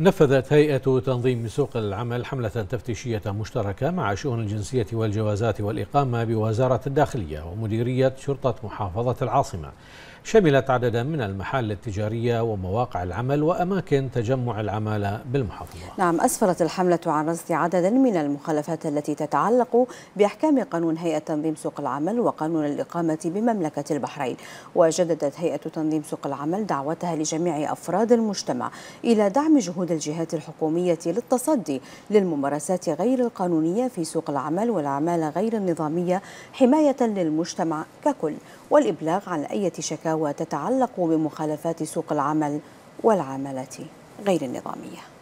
نفذت هيئة تنظيم سوق العمل حملة تفتيشية مشتركة مع شؤون الجنسية والجوازات والإقامة بوزارة الداخلية ومديرية شرطة محافظة العاصمة شملت عددا من المحال التجارية ومواقع العمل وأماكن تجمع العمالة بالمحافظة نعم أسفرت الحملة عن رصد عددا من المخالفات التي تتعلق بأحكام قانون هيئة تنظيم سوق العمل وقانون الإقامة بمملكة البحرين وجددت هيئة تنظيم سوق العمل دعوتها لجميع أفراد المجتمع إلى دعم جهود جهود الجهات الحكومية للتصدي للممارسات غير القانونية في سوق العمل والأعمال غير النظامية حماية للمجتمع ككل والإبلاغ عن أي شكاوى تتعلق بمخالفات سوق العمل والعمالة غير النظاميه